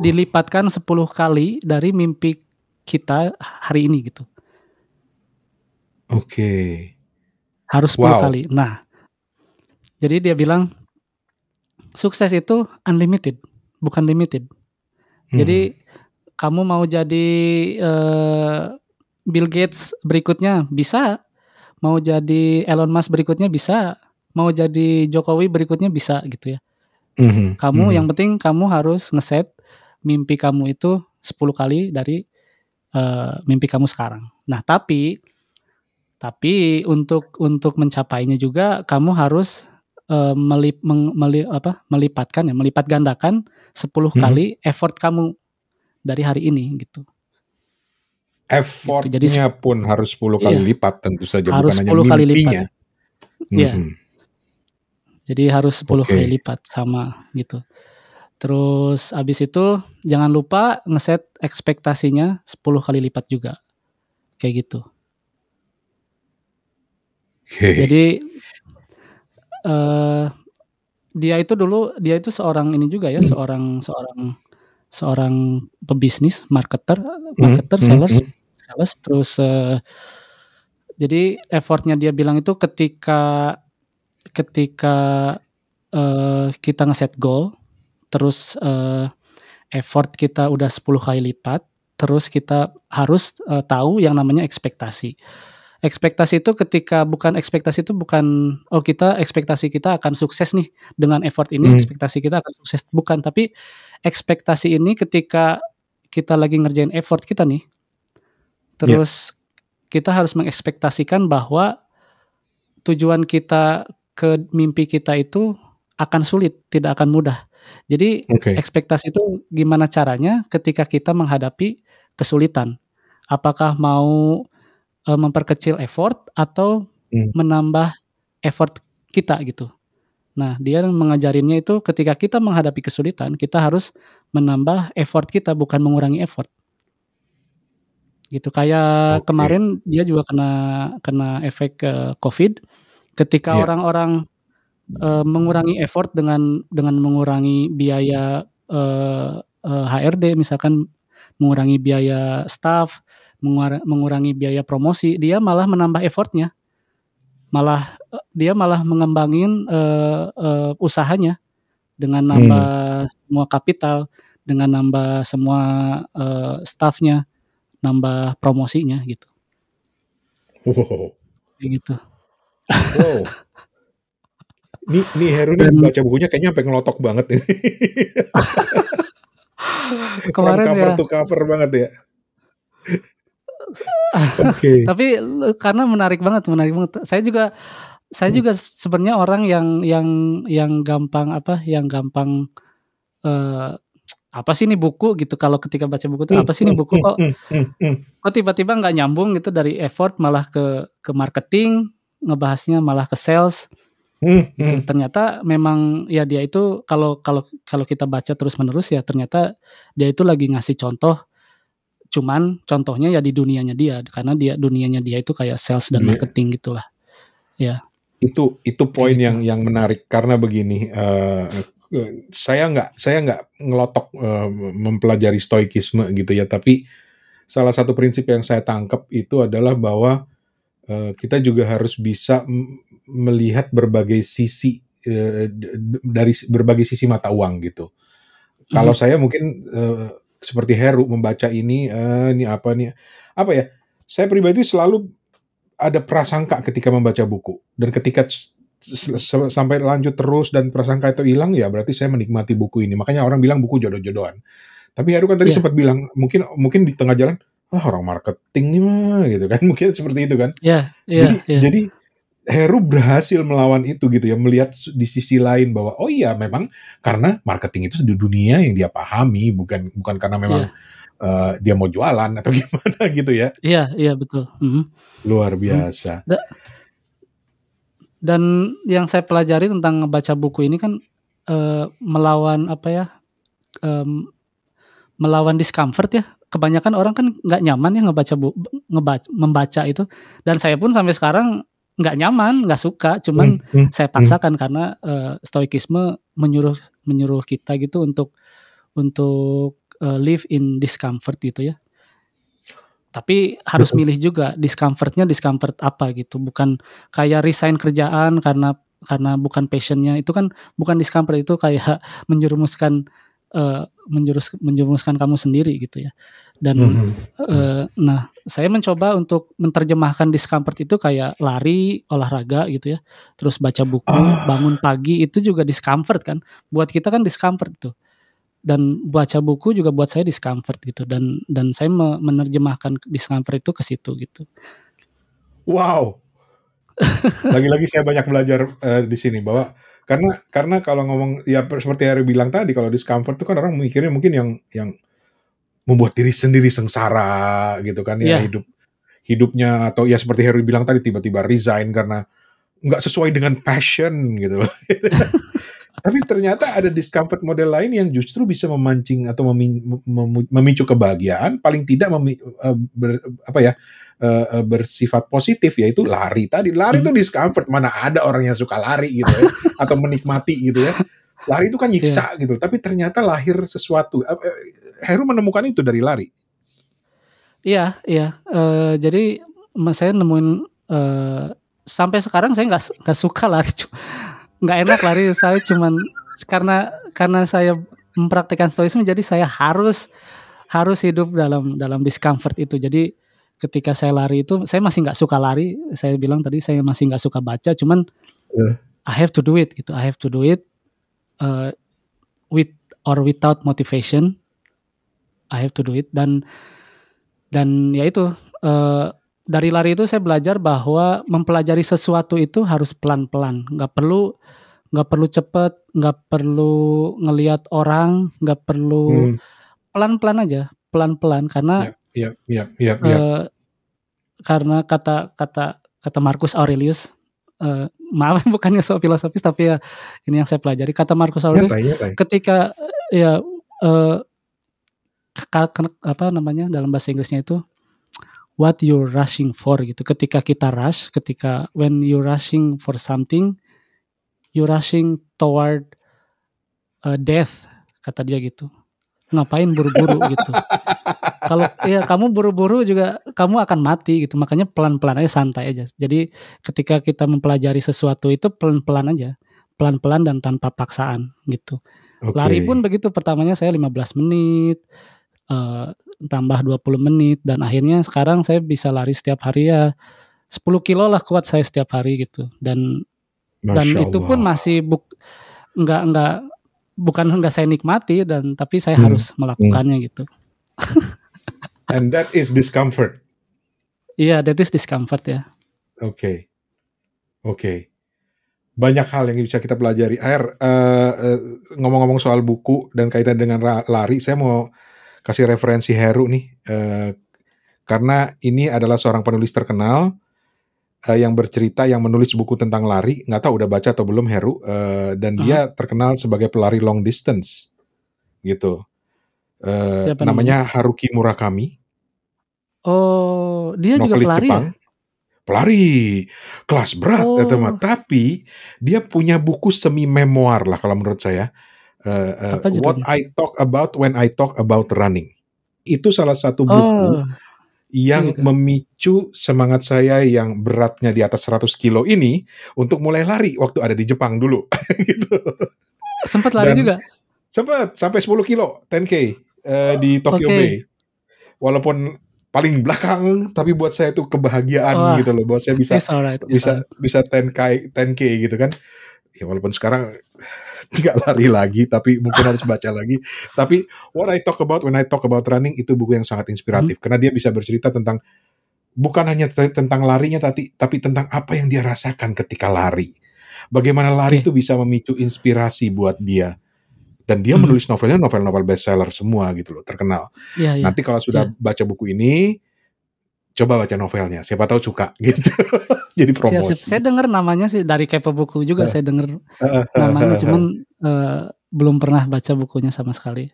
dilipatkan 10 kali dari mimpi kita hari ini gitu. Oke. Okay. Harus 10 wow. kali. Nah, jadi dia bilang sukses itu unlimited, bukan limited. Hmm. Jadi kamu mau jadi uh, Bill Gates berikutnya bisa, mau jadi Elon Musk berikutnya bisa, mau jadi Jokowi berikutnya bisa gitu ya. Mm-hmm. Kamu mm-hmm. yang penting kamu harus ngeset mimpi kamu itu 10 kali dari uh, mimpi kamu sekarang. Nah, tapi tapi untuk untuk mencapainya juga kamu harus uh, melip, meng, melip, apa, melipatkan ya, melipat gandakan 10 hmm. kali effort kamu dari hari ini gitu. Effortnya gitu, jadi, pun harus 10 kali iya, lipat tentu saja harus bukan 10 hanya mimpinya. kali lipat. Mm -hmm. Jadi harus 10 okay. kali lipat sama gitu. Terus abis itu jangan lupa ngeset ekspektasinya 10 kali lipat juga. Kayak gitu. Okay. Jadi uh, dia itu dulu dia itu seorang ini juga ya, seorang seorang seorang pebisnis, marketer, hmm, marketer, hmm. sales hmm. terus uh, jadi effortnya dia bilang itu ketika ketika uh, kita ngeset goal, terus uh, effort kita udah 10 kali lipat, terus kita harus uh, tahu yang namanya ekspektasi ekspektasi itu ketika bukan ekspektasi itu bukan oh kita ekspektasi kita akan sukses nih dengan effort ini hmm. ekspektasi kita akan sukses bukan tapi ekspektasi ini ketika kita lagi ngerjain effort kita nih terus yeah. kita harus mengekspektasikan bahwa tujuan kita ke mimpi kita itu akan sulit tidak akan mudah jadi okay. ekspektasi itu gimana caranya ketika kita menghadapi kesulitan apakah mau uh, memperkecil effort atau hmm. menambah effort kita gitu. Nah, dia mengajarinnya itu ketika kita menghadapi kesulitan, kita harus menambah effort kita bukan mengurangi effort. Gitu kayak okay. kemarin dia juga kena kena efek uh, COVID. Ketika iya. orang-orang yeah. uh, mengurangi effort dengan dengan mengurangi biaya uh, eh, uh, HRD misalkan mengurangi biaya staff, mengurangi biaya promosi, dia malah menambah effortnya, malah eh, dia malah mengembangin uh, uh, usahanya dengan hmm. nambah hmm. semua kapital, dengan nambah semua uh, staffnya, nambah promosinya gitu. Wow. Kayak gitu. Wow. nih, nih Heru nih baca bukunya kayaknya sampai ngelotok banget ini. kemarin cover ya. to cover banget ya okay. tapi karena menarik banget menarik banget saya juga saya hmm. juga sebenarnya orang yang yang yang gampang apa yang gampang uh, apa sih ini buku gitu kalau ketika baca buku itu hmm, apa sih ini hmm, buku kok kok tiba-tiba nggak nyambung gitu dari effort malah ke ke marketing ngebahasnya malah ke sales gitu. ternyata memang ya dia itu kalau kalau kalau kita baca terus menerus ya ternyata dia itu lagi ngasih contoh Cuman contohnya ya di dunianya dia karena dia dunianya dia itu kayak sales dan iya. marketing gitulah. Ya. Itu itu poin gitu. yang yang menarik karena begini uh, saya nggak saya nggak ngelotok uh, mempelajari stoikisme gitu ya tapi salah satu prinsip yang saya tangkap itu adalah bahwa uh, kita juga harus bisa melihat berbagai sisi uh, dari berbagai sisi mata uang gitu. Mm. Kalau mhm. saya mungkin uh, seperti Heru membaca ini eh, ini apa nih apa ya saya pribadi selalu ada prasangka ketika membaca buku dan ketika sampai lanjut terus dan prasangka itu hilang ya berarti saya menikmati buku ini makanya orang bilang buku jodoh-jodohan tapi Heru kan tadi yeah. sempat bilang mungkin mungkin di tengah jalan ah orang marketing nih mah gitu kan mungkin seperti itu kan yeah, yeah, jadi yeah. jadi Heru berhasil melawan itu gitu ya melihat di sisi lain bahwa oh iya memang karena marketing itu di dunia yang dia pahami bukan bukan karena memang yeah. Iya. uh, dia mau jualan atau gimana gitu ya iya iya betul mm -hmm. luar biasa mm. dan yang saya pelajari tentang baca buku ini kan uh, melawan apa ya um, melawan discomfort ya kebanyakan orang kan nggak nyaman ya ngebaca bu ngebaca membaca itu dan saya pun sampai sekarang nggak nyaman, nggak suka, cuman hmm, hmm saya hmm. paksakan hmm. karena uh, stoikisme menyuruh menyuruh kita gitu untuk untuk uh, live in discomfort gitu ya. Tapi harus hmm. milih juga discomfortnya discomfort apa gitu, bukan kayak resign kerjaan karena karena bukan passionnya itu kan bukan discomfort itu kayak menjerumuskan uh, eh, menjurus menjerumuskan kamu sendiri gitu ya dan mm -hmm. uh, nah saya mencoba untuk menerjemahkan discomfort itu kayak lari olahraga gitu ya terus baca buku oh. bangun pagi itu juga discomfort kan buat kita kan discomfort tuh dan baca buku juga buat saya discomfort gitu dan dan saya menerjemahkan discomfort itu ke situ gitu wow lagi-lagi saya banyak belajar uh, di sini bahwa karena karena kalau ngomong ya seperti Harry bilang tadi kalau discomfort itu kan orang mikirnya mungkin yang yang membuat diri sendiri sengsara gitu kan ya yeah. hidup hidupnya atau ya seperti Harry bilang tadi tiba-tiba resign karena nggak sesuai dengan passion gitu loh. Tapi ternyata ada discomfort model lain yang justru bisa memancing atau memicu kebahagiaan, paling tidak memi eh, ber, apa ya eh, eh, bersifat positif yaitu lari tadi. Lari itu hmm. discomfort, mana ada orang yang suka lari gitu ya atau menikmati gitu ya. Lari itu kan iya. nyiksa yeah. gitu, tapi ternyata lahir sesuatu. Heru menemukan itu dari lari. Iya, iya. Uh, jadi saya nemuin uh, sampai sekarang saya nggak nggak suka lari, nggak enak lari. Saya cuman karena karena saya mempraktikkan stoisme, jadi saya harus harus hidup dalam dalam discomfort itu. Jadi ketika saya lari itu, saya masih nggak suka lari. Saya bilang tadi saya masih nggak suka baca, cuman yeah. I have to do it gitu. I have to do it uh, with or without motivation I have to do it dan dan ya itu uh, dari lari itu saya belajar bahwa mempelajari sesuatu itu harus pelan-pelan nggak perlu nggak perlu cepet nggak perlu ngelihat orang nggak perlu hmm. pelan-pelan hmm. aja pelan-pelan karena yeah, yeah, yeah, uh, karena kata kata kata Marcus Aurelius uh, maaf bukannya soal filosofis tapi ya ini yang saya pelajari kata Marcus Aurelius ya, ketika ya uh, apa namanya dalam bahasa Inggrisnya itu what you rushing for gitu. Ketika kita rush, ketika when you rushing for something, you rushing toward uh, death kata dia gitu. Ngapain buru-buru gitu. Kalau ya kamu buru-buru juga kamu akan mati gitu. Makanya pelan-pelan aja santai aja. Jadi ketika kita mempelajari sesuatu itu pelan-pelan aja. Pelan-pelan dan tanpa paksaan gitu. Okay. Lari pun begitu pertamanya saya 15 menit, uh, tambah 20 menit dan akhirnya sekarang saya bisa lari setiap hari ya 10 kilo lah kuat saya setiap hari gitu dan Masya dan Allah. itu pun masih buk nggak nggak bukan nggak saya nikmati dan tapi saya hmm. harus melakukannya hmm. gitu. And that is discomfort. Iya, yeah, that is discomfort ya. Oke, okay. oke. Okay. Banyak hal yang bisa kita pelajari. Air uh, uh, ngomong-ngomong soal buku dan kaitan dengan lari, saya mau kasih referensi Heru nih eh, karena ini adalah seorang penulis terkenal eh, yang bercerita yang menulis buku tentang lari nggak tahu udah baca atau belum Heru uh, dan uh hmm. -huh. dia terkenal sebagai pelari long distance gitu Siapa namanya Haruki Murakami oh dia juga pelari ya? Jepang. Ya? pelari kelas berat oh. teman tapi dia punya buku semi memoir lah kalau menurut saya uh, uh What I Talk About When I Talk About Running. Itu salah satu oh. buku oh. yang iya. memicu semangat saya yang beratnya di atas 100 kilo ini untuk mulai lari waktu ada di Jepang dulu. gitu. Sempat lari Dan juga? Sempat, sampai 10 kilo, 10K uh, eh, di Tokyo okay. Bay. Walaupun paling belakang tapi buat saya itu kebahagiaan oh, gitu loh buat saya bisa right, bisa right. bisa 10k 10k gitu kan ya walaupun sekarang nggak lari lagi tapi mungkin harus baca lagi tapi what I talk about when I talk about running itu buku yang sangat inspiratif hmm. karena dia bisa bercerita tentang bukan hanya tentang larinya tapi tapi tentang apa yang dia rasakan ketika lari bagaimana lari iya. itu okay. bisa memicu inspirasi buat dia dan dia hmm. menulis novelnya novel-novel bestseller semua gitu loh terkenal yeah, yeah. nanti kalau sudah yeah. baca buku ini coba baca novelnya siapa tahu suka gitu jadi promosi siap, siap. saya dengar namanya sih dari kepo buku juga uh, saya dengar uh, eh, uh, eh, namanya uh, uh, cuman uh, belum pernah baca bukunya sama sekali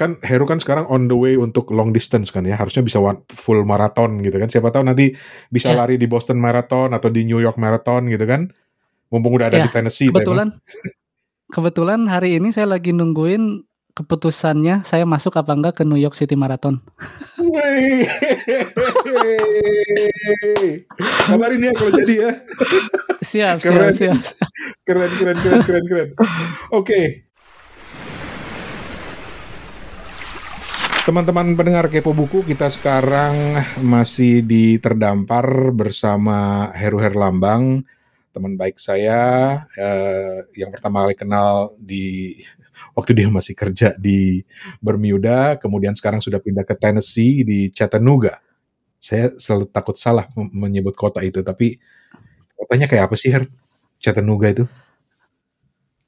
kan Heru kan sekarang on the way untuk long distance kan ya harusnya bisa full maraton gitu kan siapa tahu nanti bisa yeah. lari di Boston Marathon atau di New York Marathon gitu kan mumpung udah ada yeah. di Tennessee kebetulan kebetulan hari ini saya lagi nungguin keputusannya saya masuk apa enggak ke New York City Marathon. Kabar ini ya kalau jadi ya. Siap, siap, siap, siap. Keren, keren, keren, keren, keren. Oke. Okay. Teman-teman pendengar Kepo Buku, kita sekarang masih di terdampar bersama Heru Herlambang, teman baik saya eh, yang pertama kali kenal di waktu dia masih kerja di Bermuda, kemudian sekarang sudah pindah ke Tennessee di Chattanooga. Saya selalu takut salah menyebut kota itu, tapi kotanya kayak apa sih Her? Chattanooga itu?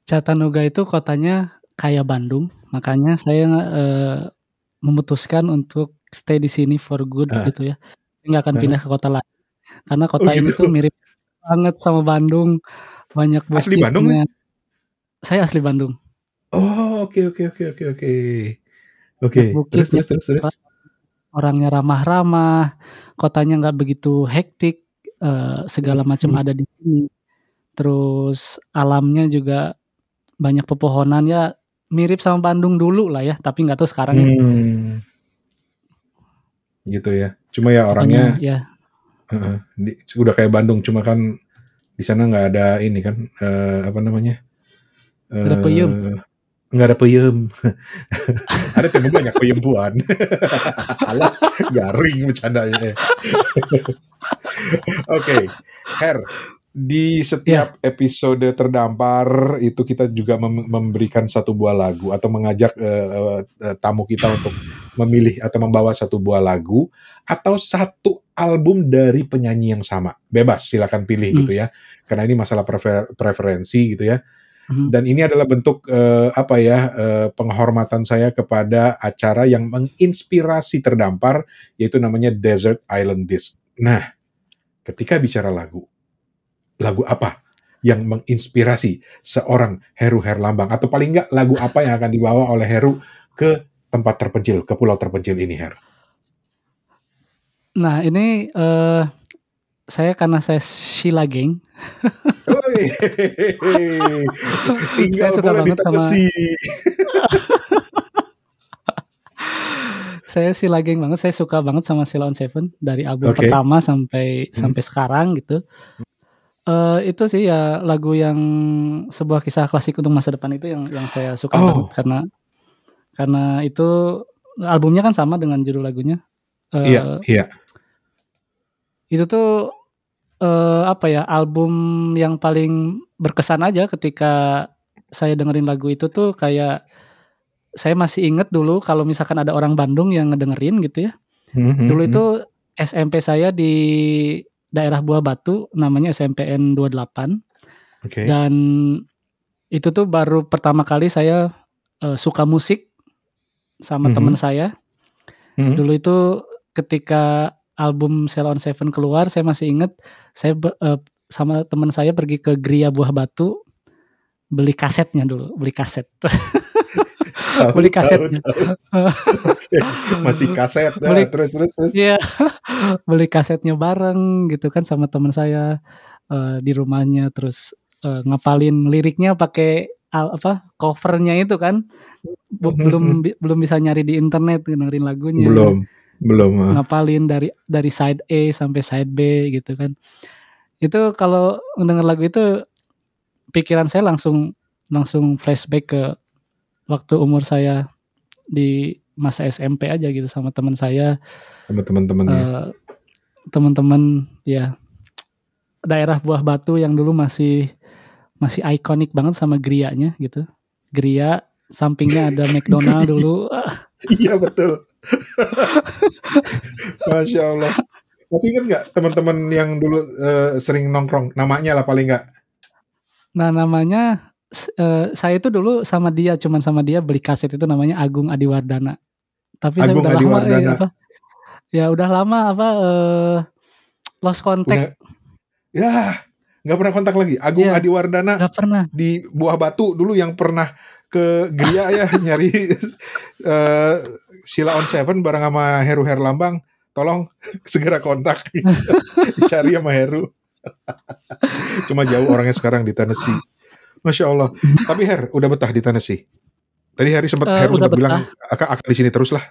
Chattanooga itu kotanya kayak Bandung, makanya saya eh, memutuskan untuk stay di sini for good ah. gitu ya. Saya nggak akan ah. pindah ke kota lain karena kota oh gitu. ini tuh mirip banget sama Bandung, banyak Asli Bandung? Ya? Saya asli Bandung. Oh, oke okay, oke okay, oke okay, oke oke. Oke. Terus terus terus terus. Orangnya ramah-ramah, kotanya nggak begitu hektik, uh, segala macam hmm. ada di sini. Terus alamnya juga banyak pepohonan ya mirip sama Bandung dulu lah ya, tapi nggak tahu sekarang. Ya. Hmm. Ya. Gitu ya. Cuma ya orangnya ya. Uh, di, udah kayak Bandung, cuma kan di sana nggak ada ini kan uh, apa namanya? Uh, nggak ada peyem. ada temen gue banyak buan Alah, garing bercandanya. Oke, okay. Her, di setiap yeah. episode terdampar itu kita juga mem memberikan satu buah lagu atau mengajak uh, uh, tamu kita untuk memilih atau membawa satu buah lagu atau satu album dari penyanyi yang sama. Bebas, silakan pilih mm. gitu ya. Karena ini masalah prefer preferensi gitu ya. Hmm. Dan ini adalah bentuk uh, apa ya uh, penghormatan saya kepada acara yang menginspirasi terdampar yaitu namanya Desert Island Disc. Nah, ketika bicara lagu, lagu apa yang menginspirasi seorang Heru Herlambang atau paling enggak lagu apa yang akan dibawa oleh Heru ke tempat terpencil, ke pulau terpencil ini Her? Nah, ini uh, saya karena saya Sheila Gang. saya suka banget sama saya Sheila Gang banget, saya suka banget sama Sheila on Seven dari album okay. pertama sampai hmm. sampai sekarang gitu. Uh, itu sih ya lagu yang sebuah kisah klasik untuk masa depan itu yang yang saya suka oh. banget karena karena itu albumnya kan sama dengan judul lagunya. Eh, iya, uh, yeah, iya. Yeah itu tuh uh, apa ya album yang paling berkesan aja ketika saya dengerin lagu itu tuh kayak saya masih inget dulu kalau misalkan ada orang Bandung yang ngedengerin gitu ya. hmm, hmm Dulu hmm. itu SMP saya di daerah Buah Batu namanya SMPN 28. Okay. Dan itu tuh baru pertama kali saya uh, suka musik sama mm-hmm. teman saya. Mm-hmm. Dulu itu ketika album Sell on Seven keluar saya masih inget saya uh, sama teman saya pergi ke Gria Buah Batu beli kasetnya dulu beli kaset tahu, beli kasetnya tahu, masih kaset ya. beli, nah, terus terus terus iya beli kasetnya bareng gitu kan sama teman saya uh, di rumahnya terus uh, ngapalin liriknya pakai uh, apa covernya itu kan hmm. belum belum bisa nyari di internet dengerin lagunya belum belum ah. ngapalin dari dari side A sampai side B gitu kan itu kalau mendengar lagu itu pikiran saya langsung langsung flashback ke waktu umur saya di masa SMP aja gitu sama teman saya sama teman-teman uh, eh, teman-teman ya daerah buah batu yang dulu masih masih ikonik banget sama gerianya gitu geria sampingnya ada McDonald dulu iya betul Masya Allah. Masih ingat nggak teman-teman yang dulu uh, sering nongkrong? Namanya lah paling nggak. Nah namanya uh, saya itu dulu sama dia, cuman sama dia beli kaset itu namanya Agung Adiwardana. Tapi Agung saya udah eh, Adiwardana. lama, ya, apa, ya udah lama apa uh, lost contact. Udah, ya nggak pernah kontak lagi. Agung ya, Adiwardana. Gak pernah. Di Buah Batu dulu yang pernah ke Gria ya nyari uh, Sila on Seven bareng sama Heru Herlambang, tolong segera kontak. Cari sama Heru. Cuma jauh orangnya sekarang di Tennessee. Masya Allah. Tapi Her, udah betah di Tennessee. Tadi Heri sempat uh, eh, Heru sempat bilang akan akan di sini terus lah.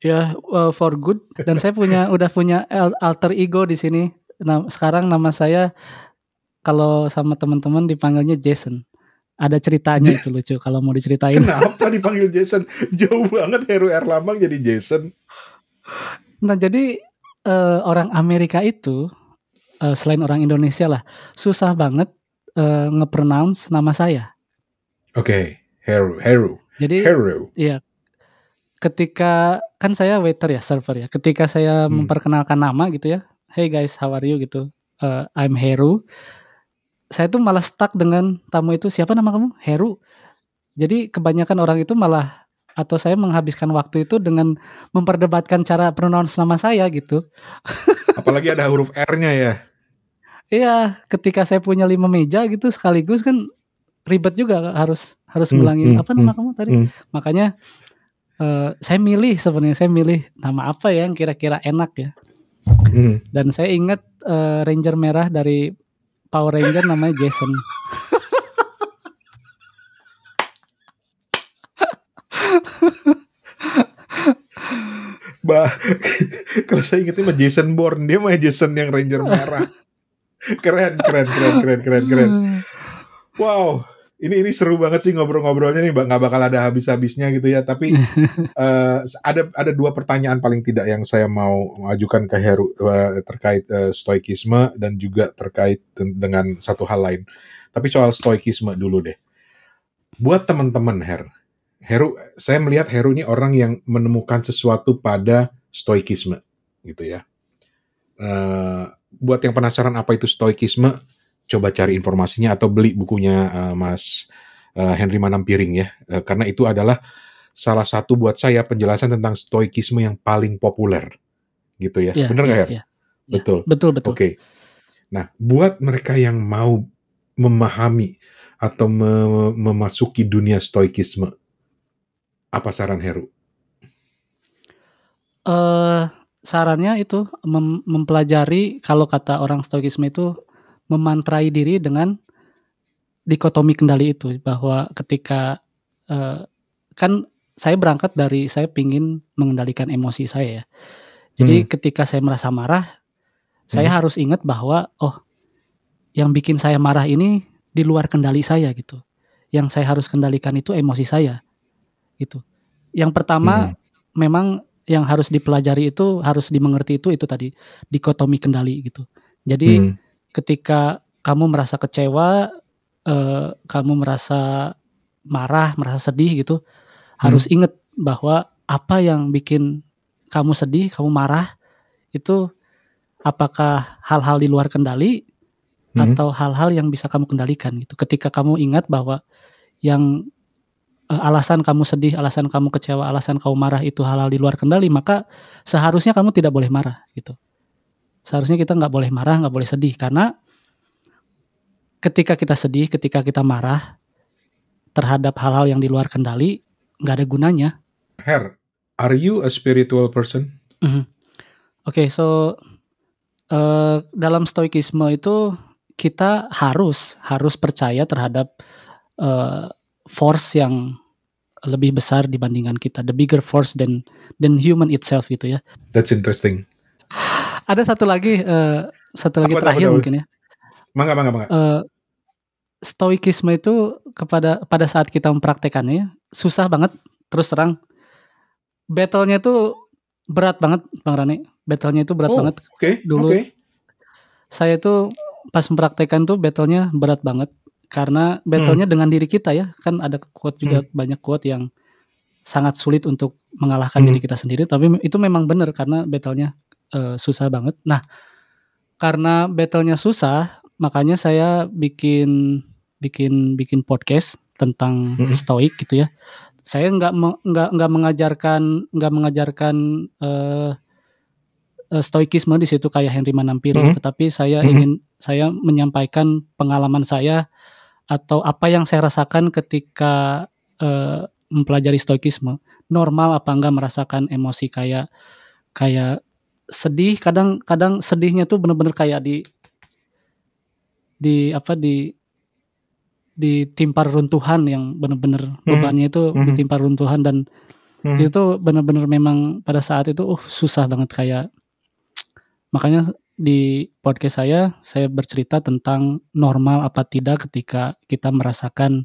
Ya, yeah, uh, for good. Dan saya punya udah punya alter ego di sini. Nah, sekarang nama saya kalau sama teman-teman dipanggilnya Jason ada ceritanya itu lucu kalau mau diceritain. Kenapa dipanggil Jason? Jauh banget Heru Erlambang jadi Jason. Nah, jadi uh, orang Amerika itu uh, selain orang Indonesia lah, susah banget uh, ngepronounce nama saya. Oke, okay. Heru, Heru. Jadi Heru. Iya. Ketika kan saya waiter ya, server ya. Ketika saya hmm. memperkenalkan nama gitu ya, "Hey guys, how are you?" gitu. Uh, I'm Heru saya tuh malah stuck dengan tamu itu siapa nama kamu Heru jadi kebanyakan orang itu malah atau saya menghabiskan waktu itu dengan memperdebatkan cara pronounce nama saya gitu apalagi ada huruf R-nya ya iya ketika saya punya lima meja gitu sekaligus kan ribet juga harus harus hmm, ngulangin hmm, apa hmm, nama hmm, kamu tadi hmm. makanya uh, saya milih sebenarnya saya milih nama apa ya yang kira-kira enak ya hmm. dan saya ingat uh, ranger merah dari Power Ranger namanya Jason. bah, kalau saya ingetnya sama Jason Bourne, dia mah Jason yang Ranger merah. Keren, keren, keren, keren, keren, keren. Hmm. Wow, ini ini seru banget sih ngobrol-ngobrolnya nih nggak bakal ada habis-habisnya gitu ya tapi uh, ada ada dua pertanyaan paling tidak yang saya mau ajukan ke Heru uh, terkait uh, stoikisme dan juga terkait dengan satu hal lain tapi soal stoikisme dulu deh buat teman-teman Her Heru saya melihat Heru ini orang yang menemukan sesuatu pada stoikisme gitu ya uh, buat yang penasaran apa itu stoikisme coba cari informasinya atau beli bukunya uh, Mas uh, Henry Manampiring ya, uh, karena itu adalah salah satu buat saya penjelasan tentang stoikisme yang paling populer, gitu ya. ya Benar nggak ya, ya? Betul. Iya, betul betul. Oke. Okay. Nah, buat mereka yang mau memahami atau me memasuki dunia stoikisme, apa saran Heru? Uh, sarannya itu mem mempelajari kalau kata orang stoikisme itu memantrai diri dengan dikotomi kendali itu bahwa ketika uh, kan saya berangkat dari saya pingin mengendalikan emosi saya ya. Jadi hmm. ketika saya merasa marah, saya hmm. harus ingat bahwa oh yang bikin saya marah ini di luar kendali saya gitu. Yang saya harus kendalikan itu emosi saya gitu. Yang pertama hmm. memang yang harus dipelajari itu harus dimengerti itu itu tadi dikotomi kendali gitu. Jadi hmm ketika kamu merasa kecewa, eh, kamu merasa marah, merasa sedih gitu, hmm. harus ingat bahwa apa yang bikin kamu sedih, kamu marah itu apakah hal-hal di luar kendali hmm. atau hal-hal yang bisa kamu kendalikan gitu. Ketika kamu ingat bahwa yang eh, alasan kamu sedih, alasan kamu kecewa, alasan kamu marah itu hal-hal di luar kendali, maka seharusnya kamu tidak boleh marah gitu seharusnya kita nggak boleh marah, nggak boleh sedih karena ketika kita sedih, ketika kita marah terhadap hal-hal yang di luar kendali, nggak ada gunanya. Her, are you a spiritual person? Mm -hmm. Oke, okay, so uh, dalam stoikisme itu kita harus harus percaya terhadap uh, force yang lebih besar dibandingkan kita, the bigger force than than human itself gitu ya. That's interesting ada satu lagi uh, satu lagi aku terakhir tahu, mungkin ya. Mangga mangga mangga. Uh, stoikisme itu kepada pada saat kita mempraktekannya susah banget terus terang. Battle-nya itu berat banget Bang Rani. battle itu berat oh, banget. Oke. Okay, Dulu okay. saya itu pas mempraktekan tuh battle berat banget karena battle hmm. dengan diri kita ya. Kan ada quote juga hmm. banyak quote yang sangat sulit untuk mengalahkan hmm. diri kita sendiri tapi itu memang benar karena battle uh, susah banget. Nah, karena battlenya susah, makanya saya bikin bikin bikin podcast tentang mm -hmm. stoik gitu ya. Saya nggak nggak nggak mengajarkan nggak mengajarkan uh, stoikisme di situ kayak Henry Manampiri, mm -hmm. tetapi gitu. saya mm -hmm. ingin saya menyampaikan pengalaman saya atau apa yang saya rasakan ketika uh, mempelajari stoikisme. Normal apa enggak merasakan emosi kayak kayak sedih kadang kadang sedihnya tuh bener-bener kayak di di apa di ditimpa runtuhan yang bener-bener hmm. bebannya itu hmm. ditimpa runtuhan dan hmm. itu bener-bener memang pada saat itu uh susah banget kayak makanya di podcast saya saya bercerita tentang normal apa tidak ketika kita merasakan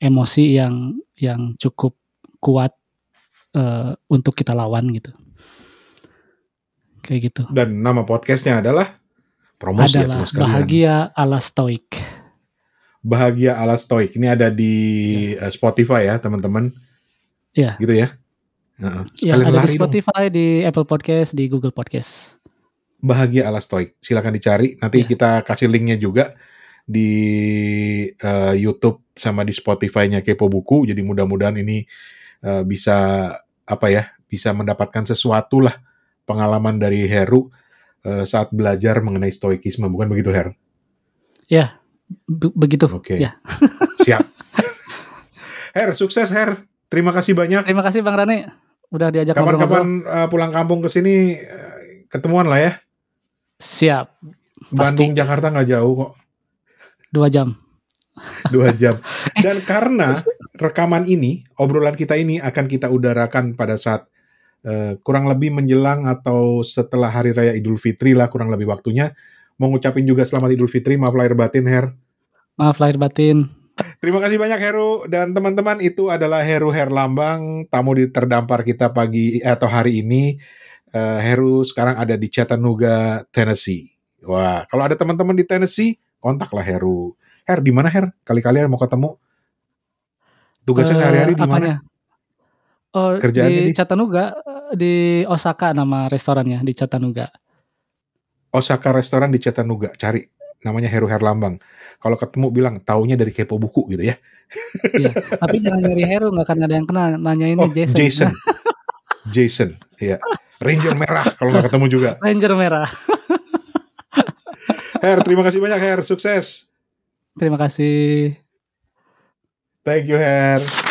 emosi yang yang cukup kuat uh, untuk kita lawan gitu kayak gitu. Dan nama podcastnya adalah promosi adalah ya, bahagia ala stoik. Bahagia ala stoik ini ada di ya. Spotify ya teman-teman. Iya. Gitu ya. Uh, ya, ada di Spotify, dong. di Apple Podcast, di Google Podcast. Bahagia ala stoik. Silahkan dicari. Nanti ya. kita kasih linknya juga di uh, YouTube sama di Spotify-nya Kepo Buku. Jadi mudah-mudahan ini uh, bisa apa ya? Bisa mendapatkan sesuatu lah pengalaman dari Heru uh, saat belajar mengenai stoikisme, bukan begitu Her? Ya, be begitu. Oke. Okay. Ya. Siap. Her, sukses Her. Terima kasih banyak. Terima kasih Bang Rani. udah diajak Kapan-kapan uh, pulang kampung ke sini uh, ketemuan lah ya. Siap. Pasti. Bandung Jakarta nggak jauh kok. Dua jam. Dua jam. Dan karena rekaman ini, obrolan kita ini akan kita udarakan pada saat Eh, kurang lebih menjelang atau setelah hari raya Idul Fitri lah kurang lebih waktunya. Mau juga selamat Idul Fitri, maaf lahir batin Her. Maaf lahir batin. Terima kasih banyak Heru dan teman-teman itu adalah Heru Herlambang tamu di terdampar kita pagi eh, atau hari ini. Uh, Heru sekarang ada di Chattanooga, Tennessee. Wah, kalau ada teman-teman di Tennessee, kontaklah Heru. Her di mana Her? Kali-kali mau ketemu. Tugasnya sehari-hari di mana? Oh, kerjaan di, ini? Chattanooga, eh, di Osaka nama restorannya di Chattanooga. Osaka restoran di Chattanooga, cari namanya Heru Herlambang. Kalau ketemu bilang taunya dari kepo buku gitu ya. Iya, tapi jangan nyari Heru nggak akan ada yang kena nanya ini oh, Jason. Jason. Jason, iya. Ranger merah kalau nggak ketemu juga. Ranger merah. Her, terima kasih banyak Her, sukses. Terima kasih. Thank you Her.